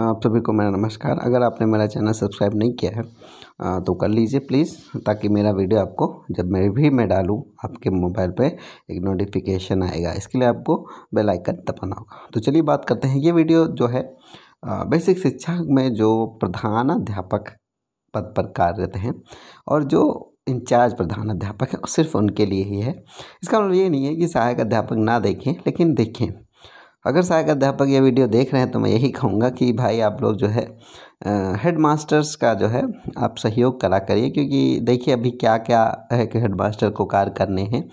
आप सभी को मेरा नमस्कार अगर आपने मेरा चैनल सब्सक्राइब नहीं किया है तो कर लीजिए प्लीज़ ताकि मेरा वीडियो आपको जब मैं भी मैं डालूँ आपके मोबाइल पे एक नोटिफिकेशन आएगा इसके लिए आपको बेल आइकन दबाना होगा तो चलिए बात करते हैं ये वीडियो जो है बेसिक शिक्षा में जो प्रधान अध्यापक पद पर कार्यरत हैं और जो इंचार्ज प्रधान अध्यापक हैं सिर्फ उनके लिए ही है इसका मतलब ये नहीं है कि सहायक अध्यापक ना देखें लेकिन देखें अगर सहायक अध्यापक ये वीडियो देख रहे हैं तो मैं यही कहूँगा कि भाई आप लोग जो है हेड मास्टर्स का जो है आप सहयोग करा करिए क्योंकि देखिए अभी क्या क्या है कि हेड मास्टर को कार्य करने हैं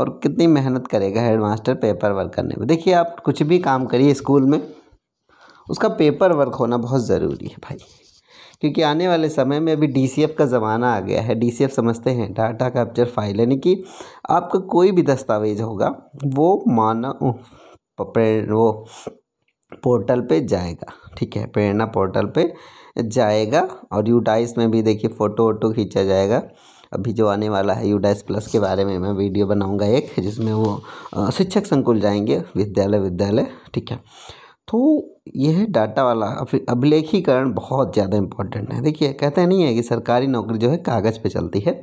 और कितनी मेहनत करेगा हेड मास्टर पेपर वर्क करने में देखिए आप कुछ भी काम करिए स्कूल में उसका पेपर वर्क होना बहुत ज़रूरी है भाई क्योंकि आने वाले समय में अभी डी का ज़माना आ गया है डी समझते हैं डाटा कैप्चर फाइल यानी कि आपका कोई भी दस्तावेज होगा वो मानव वो पोर्टल पे जाएगा ठीक है प्रेरणा पोर्टल पे जाएगा और यूडाइस में भी देखिए फ़ोटो वोटो खींचा जाएगा अभी जो आने वाला है यूडाइस प्लस के बारे में मैं वीडियो बनाऊंगा एक जिसमें वो शिक्षक संकुल जाएंगे विद्यालय विद्यालय ठीक है तो यह डाटा वाला अभिलेखीकरण बहुत ज़्यादा इम्पोर्टेंट है देखिए कहते नहीं है कि सरकारी नौकरी जो है कागज़ पे चलती है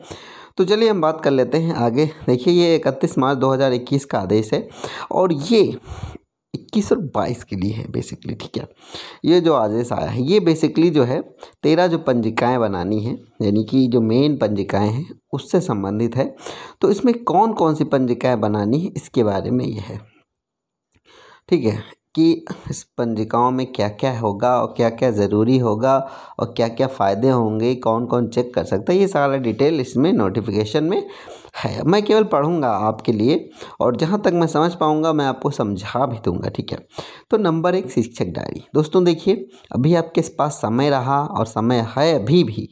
तो चलिए हम बात कर लेते हैं आगे देखिए ये इकतीस मार्च 2021 का आदेश है और ये इक्कीस और बाईस के लिए है बेसिकली ठीक है ये जो आदेश आया है ये बेसिकली जो है तेरह जो पंजिकाएँ बनानी है यानी कि जो मेन पंजिकाएँ हैं उससे संबंधित है तो इसमें कौन कौन सी पंजिकाएँ बनानी है इसके बारे में यह है ठीक है कि इस पंजिकाओं में क्या क्या होगा और क्या क्या ज़रूरी होगा और क्या क्या फ़ायदे होंगे कौन कौन चेक कर सकता है ये सारा डिटेल इसमें नोटिफिकेशन में है मैं केवल पढ़ूंगा आपके लिए और जहाँ तक मैं समझ पाऊँगा मैं आपको समझा भी दूंगा ठीक है तो नंबर एक शिक्षक डायरी दोस्तों देखिए अभी आपके पास समय रहा और समय है अभी भी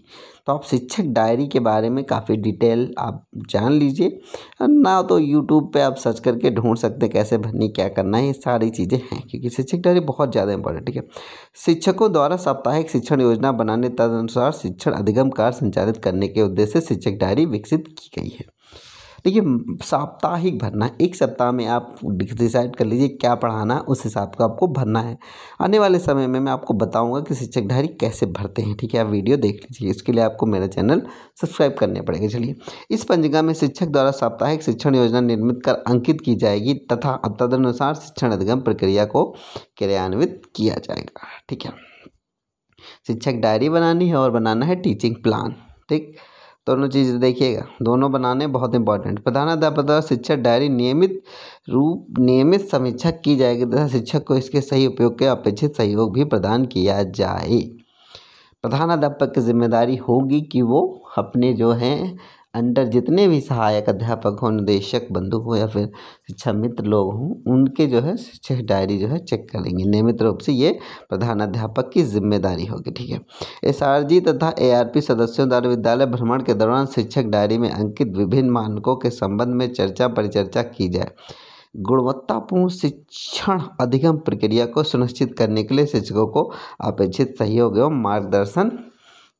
तो आप शिक्षक डायरी के बारे में काफ़ी डिटेल आप जान लीजिए ना तो यूट्यूब पे आप सर्च करके ढूंढ सकते हैं कैसे भरनी क्या करना है ये सारी चीज़ें हैं क्योंकि शिक्षक डायरी बहुत ज़्यादा इंपॉर्टेंट ठीक है शिक्षकों द्वारा साप्ताहिक शिक्षण योजना बनाने तदनुसार शिक्षण अधिगम कार्य संचालित करने के उद्देश्य से शिक्षक डायरी विकसित की गई है देखिए साप्ताहिक भरना एक सप्ताह में आप डिसाइड कर लीजिए क्या पढ़ाना उस हिसाब का आपको भरना है आने वाले समय में मैं आपको बताऊंगा कि शिक्षक डायरी कैसे भरते हैं ठीक है आप वीडियो देख लीजिए इसके लिए आपको मेरा चैनल सब्सक्राइब करने पड़ेगा चलिए इस पंजिका में शिक्षक द्वारा साप्ताहिक शिक्षण योजना निर्मित कर अंकित की जाएगी तथा तदनुसार शिक्षण अधिगम प्रक्रिया को क्रियान्वित किया जाएगा ठीक है शिक्षक डायरी बनानी है और बनाना है टीचिंग प्लान ठीक दोनों चीज़ देखिएगा दोनों बनाने बहुत इंपॉर्टेंट प्रधानाध्यापक शिक्षक डायरी नियमित रूप नियमित समीक्षा की जाएगी तथा शिक्षक को इसके सही उपयोग के अपेक्षित सहयोग भी प्रदान किया जाए प्रधानाध्यापक की जिम्मेदारी होगी कि वो अपने जो हैं अंडर जितने भी सहायक अध्यापक हों निदेशक बंधु हों या फिर शिक्षा मित्र लोग हों उनके जो है शिक्षक डायरी जो है चेक करेंगे नियमित रूप से ये प्रधानाध्यापक की जिम्मेदारी होगी ठीक है एस आर जी तथा ए आर पी सदस्यों द्वारा विद्यालय भ्रमण के दौरान शिक्षक डायरी में अंकित विभिन्न मानकों के संबंध में चर्चा परिचर्चा की जाए गुणवत्तापूर्ण शिक्षण अधिगम प्रक्रिया को सुनिश्चित करने के लिए शिक्षकों को अपेक्षित सहयोग एवं मार्गदर्शन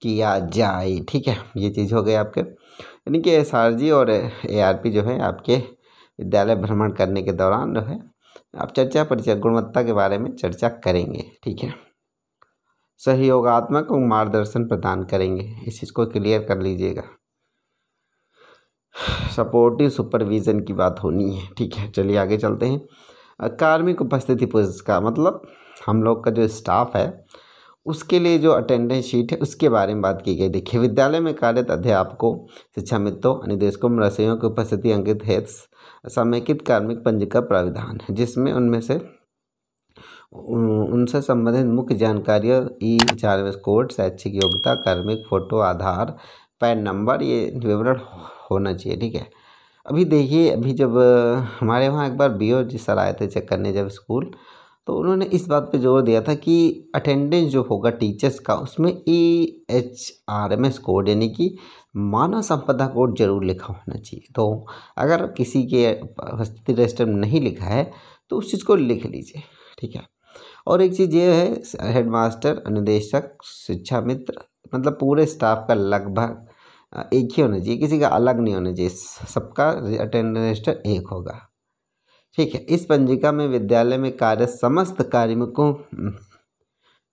किया जाए ठीक है ये चीज़ हो गई आपके यानी कि एस और ए जो है आपके विद्यालय भ्रमण करने के दौरान जो है आप चर्चा परिचय गुणवत्ता के बारे में चर्चा करेंगे ठीक है सहयोगात्मक मार्गदर्शन प्रदान करेंगे इस चीज़ को क्लियर कर लीजिएगा सपोर्टिव सुपरविज़न की बात होनी है ठीक है चलिए आगे चलते हैं कार्मिक उपस्थिति पुरस्कार मतलब हम लोग का जो स्टाफ है उसके लिए जो अटेंडेंस शीट है उसके बारे में बात की गई देखिए विद्यालय में कार्यरत अध्यापकों शिक्षा मित्रों निदेशकों में रसोइयों की उपस्थिति अंकित है समेकित कार्मिक पंजिका प्राविधान है जिसमें उनमें से उनसे संबंधित मुख्य जानकारियाँ ई चार कोड शैक्षिक योग्यता कार्मिक फोटो आधार पैन नंबर ये विवरण होना चाहिए ठीक है अभी देखिए अभी जब हमारे वहाँ एक बार बी ओ जी सर आए थे चेक करने जब स्कूल तो उन्होंने इस बात पे जोर दिया था कि अटेंडेंस जो होगा टीचर्स का उसमें E H R M S code यानी कि मानव संपदा कोड जरूर लिखा होना चाहिए तो अगर किसी के उपस्थिति रजिस्टर में नहीं लिखा है तो उस चीज़ को लिख लीजिए ठीक है और एक चीज़ ये है हेडमास्टर अनुदेशक शिक्षा मित्र मतलब पूरे स्टाफ का लगभग एक ही होना चाहिए किसी का अलग नहीं होना चाहिए सबका अटेंडेंस रजिस्टर एक होगा ठीक है इस पंजिका में विद्यालय में कार्य समस्त कार्मिकों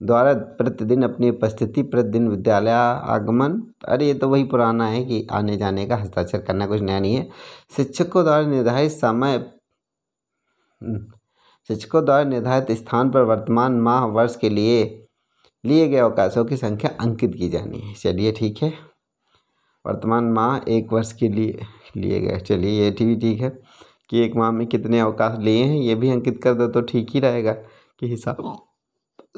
द्वारा प्रतिदिन अपनी उपस्थिति प्रतिदिन विद्यालय आगमन अरे ये तो वही पुराना है कि आने जाने का हस्ताक्षर करना कुछ नया नहीं है शिक्षकों द्वारा निर्धारित समय शिक्षकों द्वारा निर्धारित स्थान पर वर्तमान माह वर्ष के लिए लिए गए अवकाशों की संख्या अंकित की जानी है चलिए ठीक है वर्तमान माह एक वर्ष के लिए लिए गए चलिए ये भी ठीक है कि एक माह में कितने अवकाश लिए हैं ये भी अंकित कर दो तो ठीक ही रहेगा कि हिसाब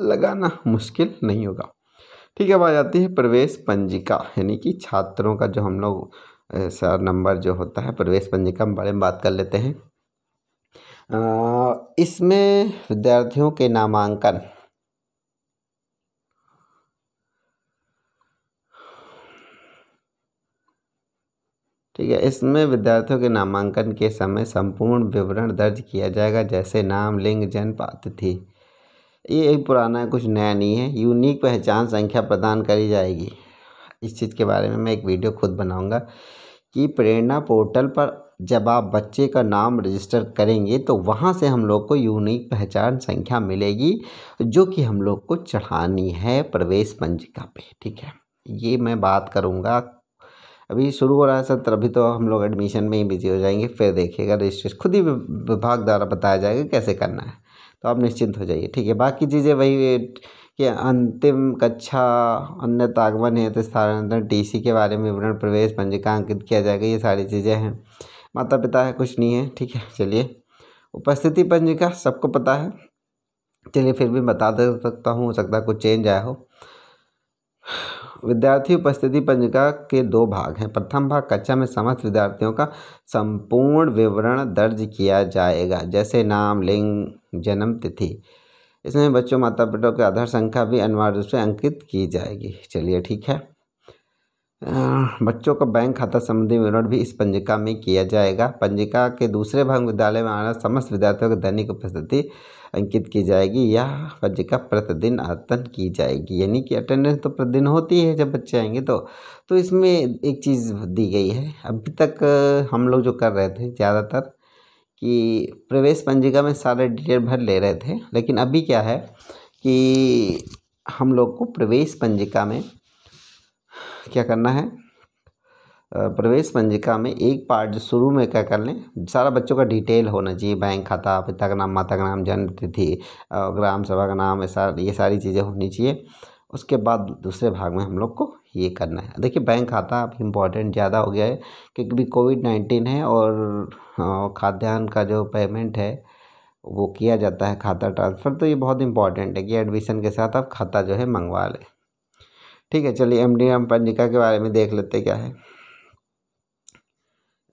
लगाना मुश्किल नहीं होगा ठीक है अब आ जाती है प्रवेश पंजिका यानी कि छात्रों का जो हम लोग सर नंबर जो होता है प्रवेश पंजिका हम बारे में बात कर लेते हैं इसमें विद्यार्थियों के नामांकन ठीक है इसमें विद्यार्थियों के नामांकन के समय संपूर्ण विवरण दर्ज किया जाएगा जैसे नाम लिंग जन्म अतिथि ये एक पुराना है कुछ नया नहीं है यूनिक पहचान संख्या प्रदान करी जाएगी इस चीज़ के बारे में मैं एक वीडियो खुद बनाऊंगा कि प्रेरणा पोर्टल पर जब आप बच्चे का नाम रजिस्टर करेंगे तो वहाँ से हम लोग को यूनिक पहचान संख्या मिलेगी जो कि हम लोग को चढ़ानी है प्रवेश पंजिका पे ठीक है ये मैं बात करूँगा अभी शुरू हो रहा है सत्र अभी तो हम लोग एडमिशन में ही बिजी हो जाएंगे फिर देखिएगा रजिस्ट्रेशन खुद ही विभाग द्वारा बताया जाएगा कैसे करना है तो आप निश्चिंत हो जाइए ठीक है बाकी चीज़ें वही कि अंतिम कक्षा अन्य आगमन है तो स्थानांतरण टी के बारे में विवरण प्रवेश पंजिका अंकित किया जाएगा ये सारी चीज़ें हैं माता पिता है कुछ नहीं है ठीक है चलिए उपस्थिति पंजिका सबको पता है चलिए फिर भी बता दे सकता हूँ हो सकता है कुछ चेंज आया हो विद्यार्थी उपस्थिति पंजिका के दो भाग हैं प्रथम भाग कक्षा में समस्त विद्यार्थियों का संपूर्ण विवरण दर्ज किया जाएगा जैसे नाम लिंग जन्म तिथि इसमें बच्चों माता पिता के आधार संख्या भी अनिवार्य रूप से अंकित की जाएगी चलिए ठीक है बच्चों का बैंक खाता संबंधी विवरण भी इस पंजिका में किया जाएगा पंजिका के दूसरे भाग विद्यालय में आना समस्त विद्यार्थियों की दैनिक उपस्थिति अंकित की जाएगी यह पंजिका प्रतिदिन आतन की जाएगी यानी कि अटेंडेंस तो प्रतिदिन होती है जब बच्चे आएंगे तो तो इसमें एक चीज़ दी गई है अभी तक हम लोग जो कर रहे थे ज़्यादातर कि प्रवेश पंजिका में सारे डिटेल भर ले रहे थे लेकिन अभी क्या है कि हम लोग को प्रवेश पंजिका में क्या करना है प्रवेश पंजिका में एक पार्ट जो शुरू में क्या कर लें सारा बच्चों का डिटेल होना चाहिए बैंक खाता पिता का नाम माता का नाम जन्म तिथि ग्राम सभा का नाम ऐसा ये सारी चीज़ें होनी चाहिए उसके बाद दूसरे भाग में हम लोग को ये करना है देखिए बैंक खाता अब इम्पॉर्टेंट ज़्यादा हो गया है क्योंकि कोविड नाइन्टीन है और खाद्यान्न का जो पेमेंट है वो किया जाता है खाता ट्रांसफ़र तो ये बहुत इंपॉर्टेंट है कि एडमिशन के साथ आप खाता जो है मंगवा लें ठीक है चलिए एम डी एम पंजिका के बारे में देख लेते क्या है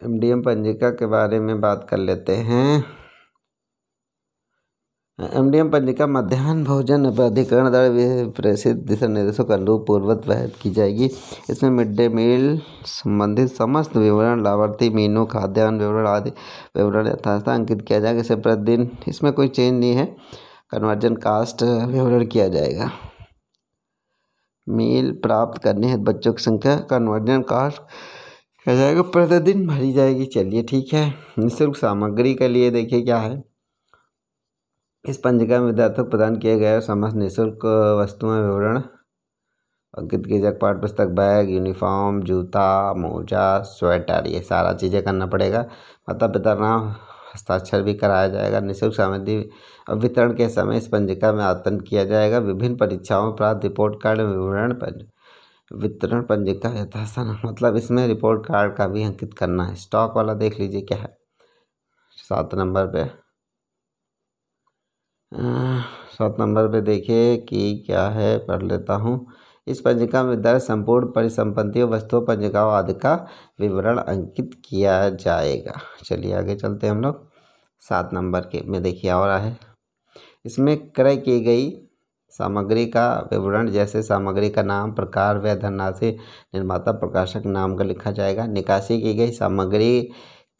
एम डी एम पंजिका के बारे में बात कर लेते हैं एम डी एम पंजिका मध्यान्ह भोजन प्राधिकरण द्वारा प्रेषित दिशा निर्देशों का अनुरूप पूर्वत वहत की जाएगी इसमें मिड डे मील संबंधित समस्त विवरण लाभार्थी मीनू खाद्यान्न विवरण आदि विवरण यथास्था अंकित किया जाएगा इसे प्रतिदिन इसमें कोई चेंज नहीं है कन्वर्जन कास्ट विवरण किया जाएगा मेल प्राप्त करने हैं बच्चों की संख्या कन्वर्जन कास्ट किया जाएगा प्रतिदिन भरी जाएगी चलिए ठीक है निःशुल्क सामग्री के लिए देखिए क्या है इस पंजिका में विद्यार्थियों को प्रदान किया गया समस्त निःशुल्क वस्तुएं विवरण अंकित किया पाठ पुस्तक बैग यूनिफॉर्म जूता मोजा स्वेटर ये सारा चीज़ें करना पड़ेगा माता पिता नाम हस्ताक्षर भी कराया जाएगा निःशुल्क सामग्री वितरण के समय इस पंजिका में आतंक किया जाएगा विभिन्न परीक्षाओं में प्राप्त रिपोर्ट कार्ड विवरण वितरण पंजिका यथासन मतलब इसमें रिपोर्ट कार्ड का भी अंकित करना है स्टॉक वाला देख लीजिए क्या है सात नंबर पे सात नंबर पे देखिए कि क्या है पढ़ लेता हूँ इस पंजिका में दर्ज संपूर्ण परिसंपत्तियों वस्तुओं पंजिकाओं आदि का विवरण अंकित किया जाएगा चलिए आगे चलते हैं हम लोग सात नंबर के में देखिए और है इसमें क्रय की गई सामग्री का विवरण जैसे सामग्री का नाम प्रकार व धनराशि निर्माता प्रकाशक नाम का लिखा जाएगा निकासी की गई सामग्री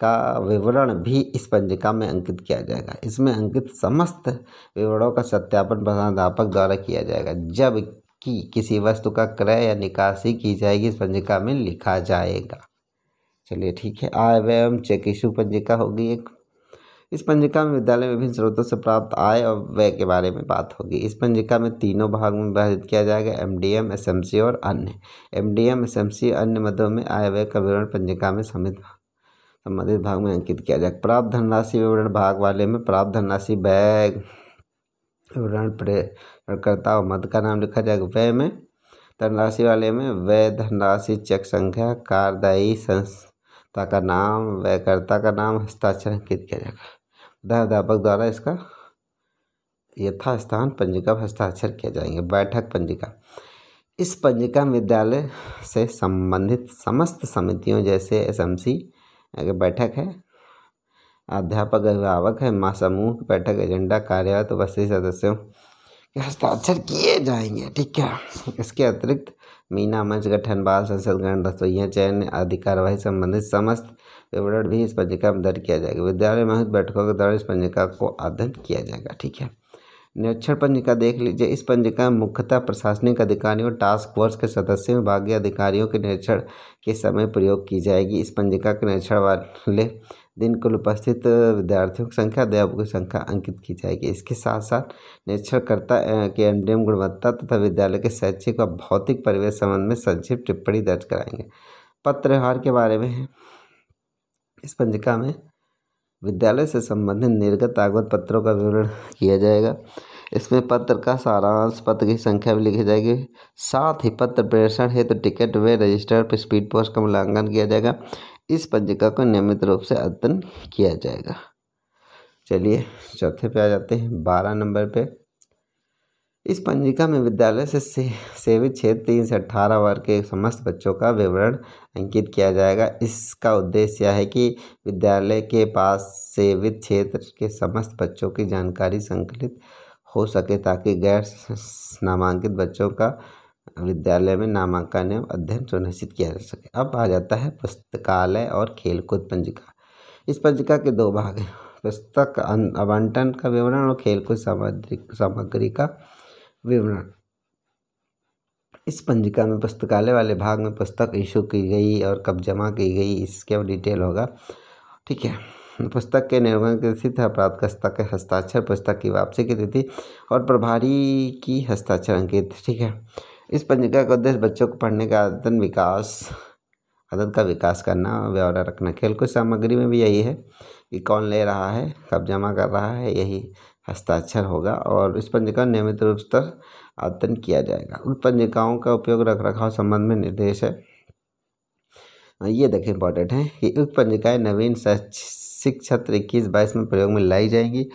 का विवरण भी इस पंजिका में अंकित किया जाएगा इसमें अंकित समस्त विवरणों का सत्यापन प्रधानाध्यापक द्वारा किया जाएगा जब की किसी वस्तु का क्रय या निकासी की जाएगी इस पंजिका में लिखा जाएगा चलिए ठीक है आय व्यय एवं चेक इशू पंजिका होगी एक इस पंजिका में विद्यालय में विभिन्न स्रोतों से प्राप्त आय और व्यय के बारे में बात होगी इस पंजिका में तीनों भाग में विभाजित किया जाएगा M D M S M C और अन्य M D M S M C अन्य मदों में आय व्यय का विवरण पंजिका में समित संबंधित भाग में अंकित किया जाएगा प्राप्त धनराशि विवरण भाग वाले में प्राप्त धनराशि व्यय ऋण प्रदानकर्ता और मद का नाम लिखा जाएगा व्यय में धनराशि वाले में व्यय धनराशि चेक संख्या कारदायी संस्था का नाम व्ययकर्ता का नाम हस्ताक्षर अंकित किया जाएगा अध्यापक द्वारा इसका यथास्थान पंजिका हस्ताक्षर किया जाएंगे बैठक पंजिका इस पंजिका विद्यालय से संबंधित समस्त समितियों जैसे एसएमसी बैठक है अध्यापक अभिभावक है महासमूह बैठक एजेंडा कार्यरत तो सदस्यों के हस्ताक्षर किए जाएंगे ठीक है इसके अतिरिक्त मीना मंच गठन बाल संसद गण रसोइया चयन आदि कार्यवाही संबंधित समस्त विवरण भी इस पंजिका में दर्ज किया जाएगा विद्यालय महत्व बैठकों के दौरान इस पंजिका को अध्ययन किया जाएगा ठीक है निरीक्षण पंजिका देख लीजिए इस पंजिका में मुख्यतः प्रशासनिक अधिकारियों टास्क फोर्स के सदस्यों विभागीय अधिकारियों के निरीक्षण के समय प्रयोग की जाएगी इस पंजिका के निरीक्षण वाले दिन कुल उपस्थित विद्यार्थियों की संख्या अध्यापकों की संख्या अंकित की जाएगी इसके साथ साथ निरीक्षणकर्ता के एमडीएम गुणवत्ता तथा विद्यालय के शैक्षिक व भौतिक परिवेश संबंध में संक्षिप्त टिप्पणी दर्ज कराएंगे पत्र व्यवहार के बारे में है इस पंजिका में विद्यालय से संबंधित निर्गत आगत पत्रों का विवरण किया जाएगा इसमें पत्र का सारांश पत्र की संख्या भी लिखी जाएगी साथ ही पत्र प्रेषण हेतु तो टिकट वे रजिस्टर पर स्पीड पोस्ट का मूल्यांकन किया जाएगा इस पंजिका को नियमित रूप से अध्ययन किया जाएगा चलिए चौथे पे आ जाते हैं बारह नंबर पे इस पंजिका में विद्यालय से सेवित क्षेत्र तीन से अठारह वर्ग के समस्त बच्चों का विवरण अंकित किया जाएगा इसका उद्देश्य यह है कि विद्यालय के पास सेवित क्षेत्र के समस्त बच्चों की जानकारी संकलित हो सके ताकि गैर नामांकित बच्चों का विद्यालय में नामांकन एवं अध्ययन सुनिश्चित किया जा सके अब आ जाता है पुस्तकालय और खेलकूद पंजिका इस पंजिका के दो भाग हैं पुस्तक आवंटन का विवरण और खेलकूद सामग्री सामग्री का विवरण इस पंजिका में पुस्तकालय वाले भाग में पुस्तक इशू की गई और कब जमा की गई इसके डिटेल होगा ठीक है पुस्तक के निर्माण की तिथि अपराधकर्ता के हस्ताक्षर पुस्तक की वापसी की तिथि और प्रभारी की हस्ताक्षर अंकित ठीक है इस पंजिका का उद्देश्य बच्चों को पढ़ने का आदतन विकास आदत का विकास करना ब्यौरा रखना खेल कुछ सामग्री में भी यही है कि कौन ले रहा है कब जमा कर रहा है यही हस्ताक्षर होगा और इस पंजिका नियमित रूप से आदतन किया जाएगा उन पंजिकाओं का उपयोग रख रखाव संबंध में निर्देश है ये देखें इंपॉर्टेंट है कि उक्त पंजिकाएँ नवीन शैक्षिक छत्र इक्कीस बाईस में प्रयोग में लाई जाएंगी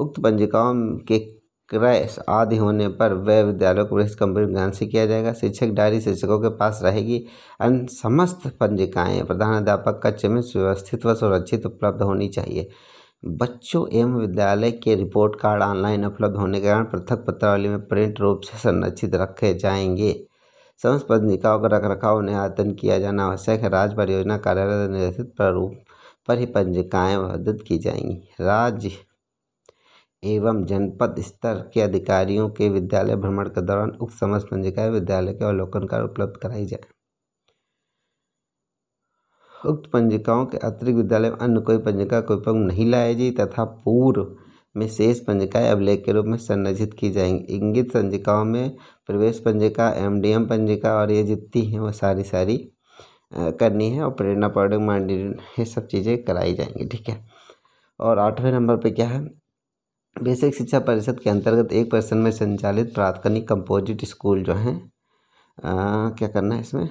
उक्त पंजिकाओं के क्रय आदि होने पर वह विद्यालयों को वरिष्ठ कंप्यूटर ज्ञान से किया जाएगा शिक्षक डायरी शिक्षकों के पास रहेगी अन्य समस्त पंजिकाएँ प्रधानाध्यापक का में सुव्यवस्थित व सुरक्षित उपलब्ध होनी चाहिए बच्चों एवं विद्यालय के रिपोर्ट कार्ड ऑनलाइन उपलब्ध होने के कारण पृथक पत्रावली में प्रिंट रूप से संरक्षित रखे जाएंगे समस्त पंजिकाओं का रख रखाव उन्हें आयतन किया जाना आवश्यक है राज्य परियोजना कार्यालय निर्देशित प्रारूप पर ही पंजिकाएँ मदद की जाएंगी राज्य एवं जनपद स्तर के अधिकारियों के विद्यालय भ्रमण के दौरान उक्त समस्त पंजिकाएं विद्यालय के अवलोकन कर उपलब्ध कराई जाए उक्त पंजिकाओं के अतिरिक्त विद्यालय में अन्य कोई पंजिका कोई पंग नहीं लाई जाए तथा पूर्व में शेष पंजिकाएं अभिलेख के रूप में संरक्षित की जाएंगी इंगित संजिकाओं में प्रवेश पंजिका एम पंजिका और ये जितनी हैं वो सारी सारी करनी है और प्रेरणा पौडिंग मांडी ये सब चीज़ें कराई जाएंगी ठीक है और आठवें नंबर पे क्या है बेसिक शिक्षा परिषद के अंतर्गत एक परिसर में संचालित प्राथकनिक कंपोजिट स्कूल जो हैं क्या करना है इसमें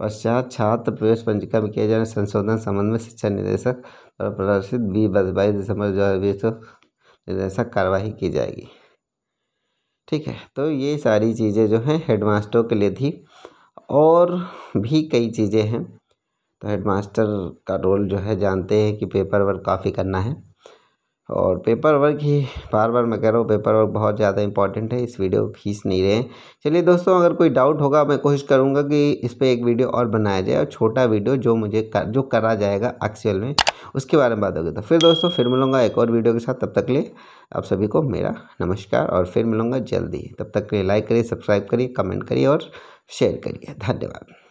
पश्चात छात्र प्रवेश पंजिका में किए जा रहे संशोधन संबंध में शिक्षा निदेशक द्वारा प्रदर्शित बीस बस बाईस दिसंबर दो हज़ार बीस निदेशक कार्रवाई की जाएगी ठीक है तो ये सारी चीज़ें जो हैं हेडमास्टर के लिए थी और भी कई चीज़ें हैं तो हेडमास्टर का रोल जो है जानते हैं कि पेपर वर्क काफ़ी करना है और पेपर वर्क ही बार बार मैं कह रहा हूँ पेपर वर्क बहुत ज़्यादा इंपॉर्टेंट है इस वीडियो को खींच नहीं रहे चलिए दोस्तों अगर कोई डाउट होगा मैं कोशिश करूँगा कि इस पर एक वीडियो और बनाया जाए और छोटा वीडियो जो मुझे कर, जो करा जाएगा एक्चुअल में उसके बारे में बात होगी तो फिर दोस्तों फिर मिलूँगा एक और वीडियो के साथ तब तक ले आप सभी को मेरा नमस्कार और फिर मिलूँगा जल्दी तब तक के लिए लाइक करिए सब्सक्राइब करिए कमेंट करिए और शेयर करिए धन्यवाद